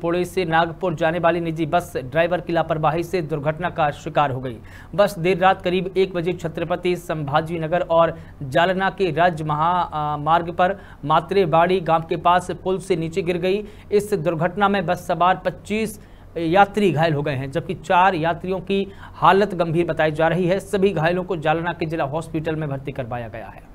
पुणे से नागपुर जाने वाली निजी बस ड्राइवर की लापरवाही से दुर्घटना का शिकार हो गई बस देर रात करीब एक बजे छत्रपति संभाजी नगर और जालना के राज्य महामार्ग पर मात्रेबाड़ी गांव के पास पुल से नीचे गिर गई इस दुर्घटना में बस सवार 25 यात्री घायल हो गए हैं जबकि चार यात्रियों की हालत गंभीर बताई जा रही है सभी घायलों को जालना के जिला हॉस्पिटल में भर्ती करवाया गया है